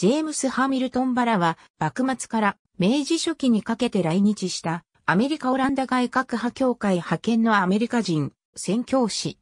ジェームス・ハミルトン・バラは、幕末から明治初期にかけて来日した、アメリカ・オランダ外閣派協会派遣のアメリカ人、宣教師。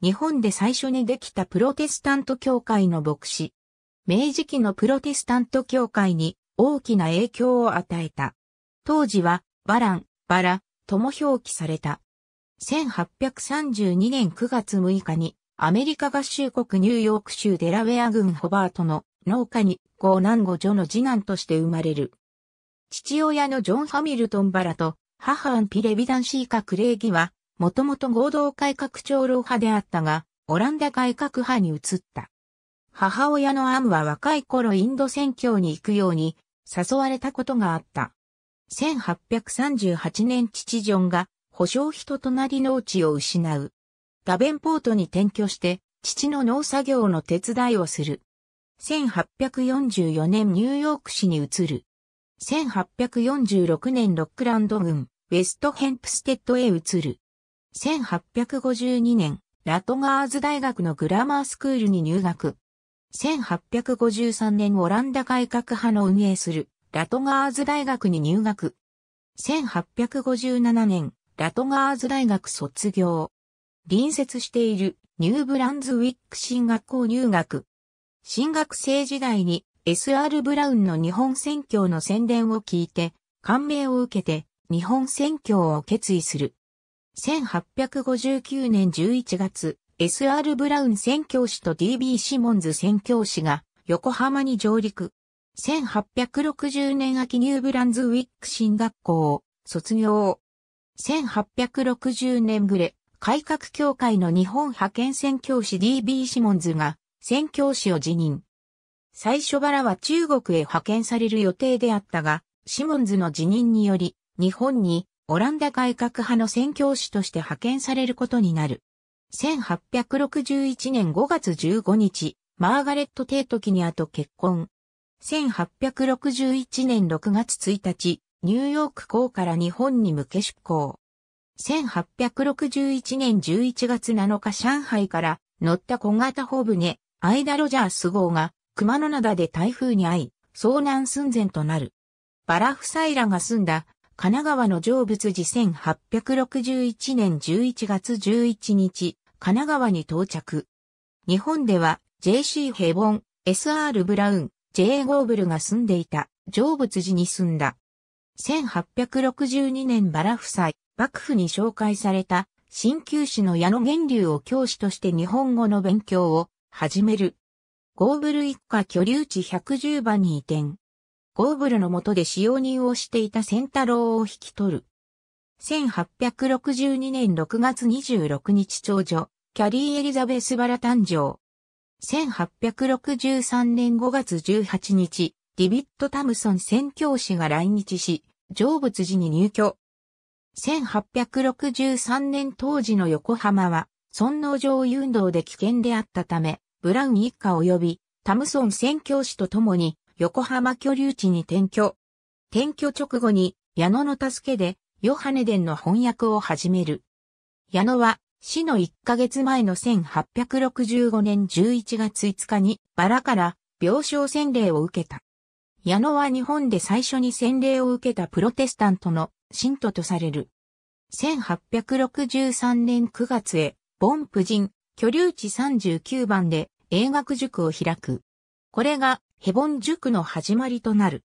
日本で最初にできたプロテスタント教会の牧師。明治期のプロテスタント教会に大きな影響を与えた。当時は、バラン、バラ、とも表記された。1832年9月6日に、アメリカ合衆国ニューヨーク州デラウェア郡ホバートの農家に、高ーナ女の次男として生まれる。父親のジョン・ハミルトン・バラと、母アンピ・レビダンシーカ・クレイギは、もともと合同改革長老派であったが、オランダ改革派に移った。母親のアンは若い頃インド選挙に行くように誘われたことがあった。1838年父ジョンが保証人となり農地を失う。ダベンポートに転居して父の農作業の手伝いをする。1844年ニューヨーク市に移る。1846年ロックランド郡、ウェストヘンプステッドへ移る。1852年、ラトガーズ大学のグラマースクールに入学。1853年オランダ改革派の運営するラトガーズ大学に入学。1857年、ラトガーズ大学卒業。隣接しているニューブランズウィック新学校入学。新学生時代に S.R. ブラウンの日本選挙の宣伝を聞いて、感銘を受けて日本選挙を決意する。1859年11月、S.R. ブラウン宣教師と D.B. シモンズ宣教師が横浜に上陸。1860年秋ニューブランズウィック新学校を卒業。1860年暮れ、改革協会の日本派遣宣教師 D.B. シモンズが宣教師を辞任。最初バラは中国へ派遣される予定であったが、シモンズの辞任により、日本にオランダ改革派の宣教師として派遣されることになる。1861年5月15日、マーガレット・テイト・キニアと結婚。1861年6月1日、ニューヨーク港から日本に向け出港。1861年11月7日上海から乗った小型ブ船、アイダ・ロジャース号が熊野灘で台風に遭い、遭難寸前となる。バラ夫妻らが住んだ神奈川の成仏寺1861年11月11日、神奈川に到着。日本では JC ヘボン、SR ブラウン、J ゴーブルが住んでいた成仏寺に住んだ。1862年バラ夫妻、幕府に紹介された新旧市の矢野源流を教師として日本語の勉強を始める。ゴーブル一家居留地110番に移転。ゴーブルの下で使用人をしていた仙太郎を引き取る。1862年6月26日長女、キャリー・エリザベス・バラ誕生。1863年5月18日、ディビット・タムソン宣教師が来日し、成仏寺に入居。1863年当時の横浜は、尊王上運動で危険であったため、ブラウン一家及びタムソン宣教師と共に横浜居留地に転居。転居直後に矢野の助けでヨハネ伝の翻訳を始める。矢野は死の1ヶ月前の1865年11月5日にバラから病床洗礼を受けた。矢野は日本で最初に洗礼を受けたプロテスタントの信徒とされる。1863年9月へ、ボンプ人、居留地39番で英学塾を開く。これがヘボン塾の始まりとなる。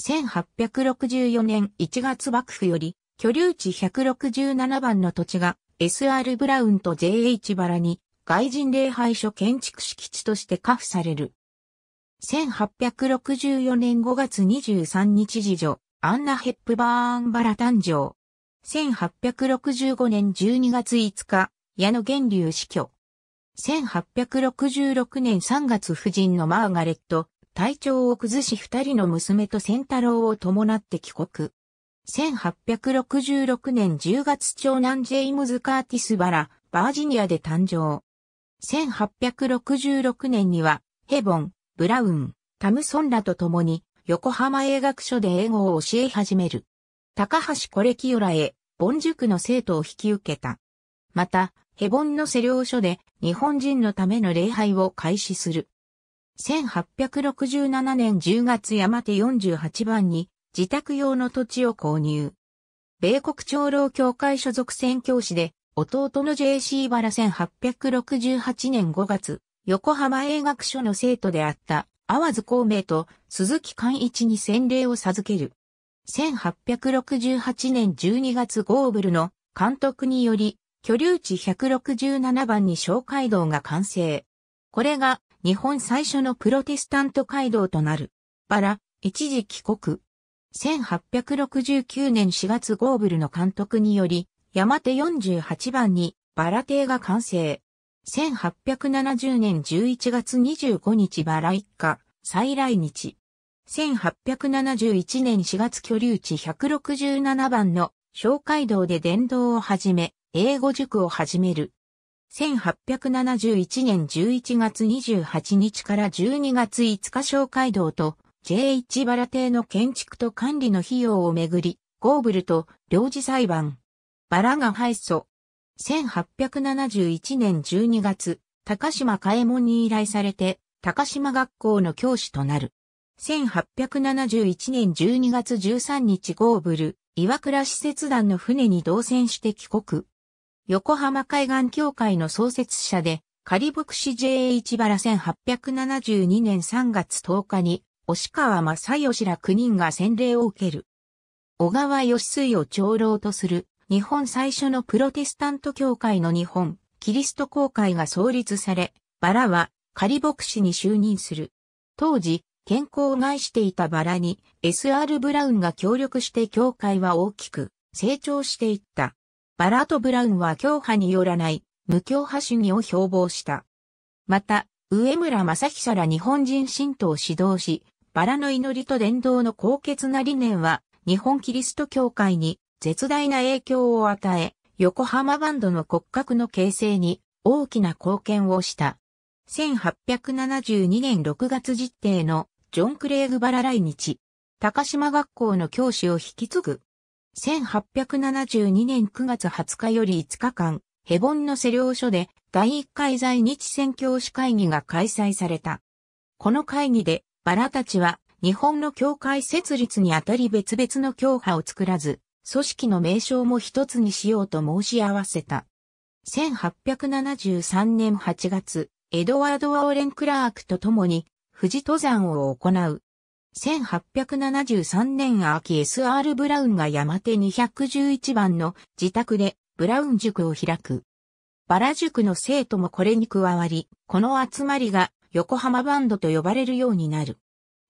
1864年1月幕府より居留地167番の土地が S.R. ブラウンと J.H. バラに外人礼拝所建築敷地としてカ付される。1864年5月23日次女、アンナ・ヘップバーンバラ誕生。1865年12月5日、矢野源流死去。1866年3月夫人のマーガレット、体調を崩し二人の娘と仙太郎を伴って帰国。1866年10月長男ジェイムズ・カーティス・バラ、バージニアで誕生。1866年には、ヘボン、ブラウン、タムソンらと共に、横浜英学所で英語を教え始める。高橋コレキオラへ、ボン塾の生徒を引き受けた。また、ヘボンの施領所で日本人のための礼拝を開始する。1867年10月山手48番に自宅用の土地を購入。米国長老協会所属宣教師で、弟の J.C. バラ1868年5月、横浜英学所の生徒であった淡津孔明と鈴木寛一に洗礼を授ける。1868年12月ゴーブルの監督により居留地167番に小街道が完成。これが日本最初のプロテスタント街道となる。バラ、一時帰国。1869年4月ゴーブルの監督により、山手48番にバラ邸が完成。1870年11月25日バラ一家、再来日。1871年4月居留地167番の小街道で電動を始め、英語塾を始める。1871年11月28日から12月5日小街道と J1 バラ邸の建築と管理の費用をめぐり、ゴーブルと領事裁判。バラが敗訴。1871年12月、高島海門に依頼されて、高島学校の教師となる。1871年12月13日ゴーブル、岩倉施設団の船に同船して帰国。横浜海岸協会の創設者で、仮牧師 JH 原1872年3月10日に、押川正義ら9人が洗礼を受ける。小川義水を長老とする、日本最初のプロテスタント協会の日本、キリスト公会が創立され、バラは仮牧師に就任する。当時、健康を害していたバラに SR ブラウンが協力して教会は大きく成長していった。バラート・ブラウンは教派によらない無教派主義を標榜した。また、上村正久ら日本人神道を指導し、バラの祈りと伝道の高潔な理念は、日本キリスト教会に絶大な影響を与え、横浜バンドの骨格の形成に大きな貢献をした。1872年6月実定のジョン・クレーグ・バラ来日、高島学校の教師を引き継ぐ1872年9月20日より5日間、ヘボンの施領所で第1回在日宣教師会議が開催された。この会議で、バラたちは日本の教会設立にあたり別々の教派を作らず、組織の名称も一つにしようと申し合わせた。1873年8月、エドワード・ワーレン・クラークと共に富士登山を行う1873年秋 SR ブラウンが山手211番の自宅でブラウン塾を開く。バラ塾の生徒もこれに加わり、この集まりが横浜バンドと呼ばれるようになる。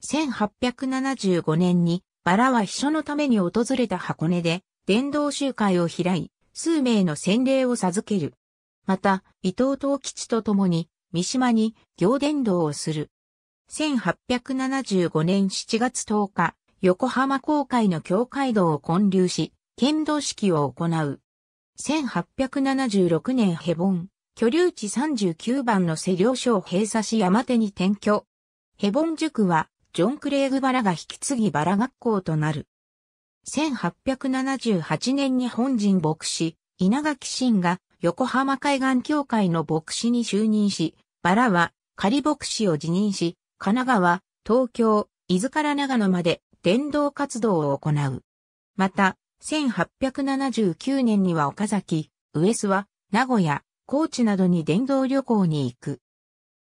1875年にバラは秘書のために訪れた箱根で伝道集会を開い、数名の洗礼を授ける。また、伊藤東吉と共に三島に行伝道をする。1875年7月10日、横浜公会の教会堂を建立し、剣道式を行う。1876年ヘボン、居留地39番の施領所を閉鎖し山手に転居。ヘボン塾は、ジョン・クレーグ・バラが引き継ぎバラ学校となる。1878年に本人牧師、稲垣信が横浜海岸教会の牧師に就任し、バラは仮牧師を辞任し、神奈川、東京、伊豆から長野まで伝道活動を行う。また、1879年には岡崎、上諏訪、名古屋、高知などに伝道旅行に行く。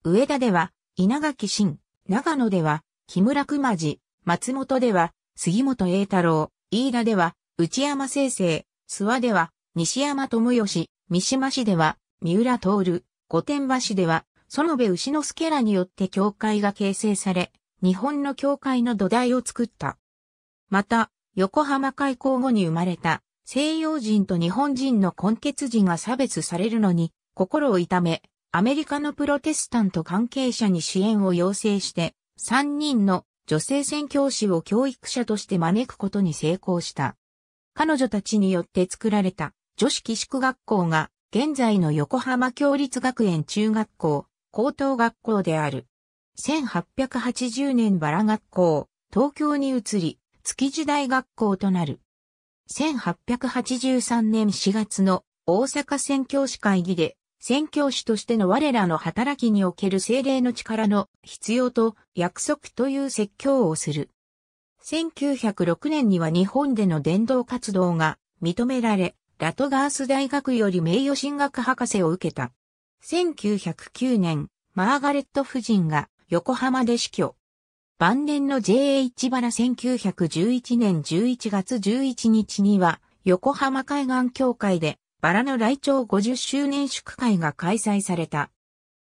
上田では、稲垣新、長野では、木村熊治、松本では、杉本栄太郎、飯田では、内山清生、諏訪では、西山智義、三島市では、三浦徹、御殿場市では、園部牛之助らによって教会が形成され、日本の教会の土台を作った。また、横浜開港後に生まれた西洋人と日本人の根血児が差別されるのに心を痛め、アメリカのプロテスタント関係者に支援を要請して、3人の女性宣教師を教育者として招くことに成功した。彼女たちによって作られた女子寄宿学校が現在の横浜共立学園中学校、高等学校である。1880年バラ学校、東京に移り、築地大学校となる。1883年4月の大阪宣教師会議で、宣教師としての我らの働きにおける精霊の力の必要と約束という説教をする。1906年には日本での伝道活動が認められ、ラトガース大学より名誉進学博士を受けた。1909年、マーガレット夫人が横浜で死去。晩年の JH 原1911年11月11日には、横浜海岸協会でバラの来庁50周年祝会が開催された。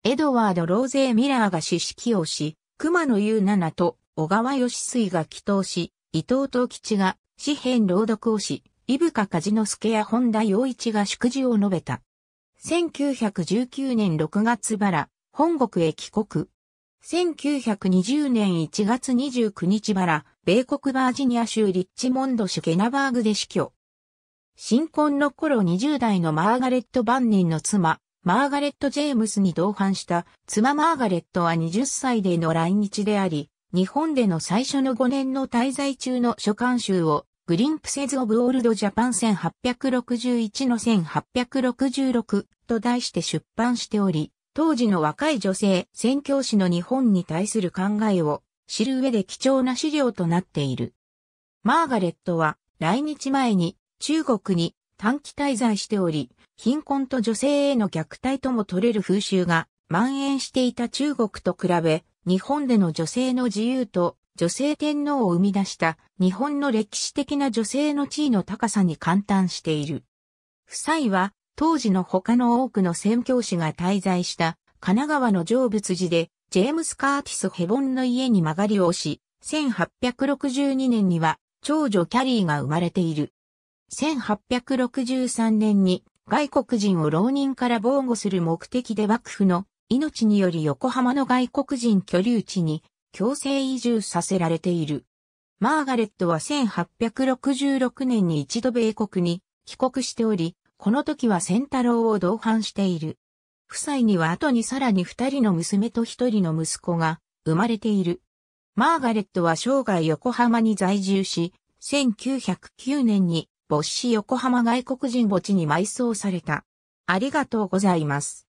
エドワード・ローゼー・ミラーが指式をし、熊野優奈と小川義水が祈祷し、伊藤東吉が詩編朗読をし、伊深梶之助や本田洋一が祝辞を述べた。1919年6月原、本国へ帰国。1920年1月29日原、米国バージニア州リッチモンド州ケナバーグで死去。新婚の頃20代のマーガレット・バンニンの妻、マーガレット・ジェームスに同伴した妻マーガレットは20歳での来日であり、日本での最初の5年の滞在中の書簡集をグリンプセズ・オブ・オールド・ジャパン1861の1866と題して出版しており、当時の若い女性、宣教師の日本に対する考えを知る上で貴重な資料となっている。マーガレットは来日前に中国に短期滞在しており、貧困と女性への虐待とも取れる風習が蔓延していた中国と比べ、日本での女性の自由と女性天皇を生み出した日本の歴史的な女性の地位の高さに感嘆している。夫妻は当時の他の多くの宣教師が滞在した神奈川の成仏寺でジェームス・カーティス・ヘボンの家に曲がりをし、1862年には長女キャリーが生まれている。1863年に外国人を浪人から防護する目的で幕府の命により横浜の外国人居留地に強制移住させられている。マーガレットは1866年に一度米国に帰国しており、この時はタ太郎を同伴している。夫妻には後にさらに二人の娘と一人の息子が生まれている。マーガレットは生涯横浜に在住し、1909年に没死横浜外国人墓地に埋葬された。ありがとうございます。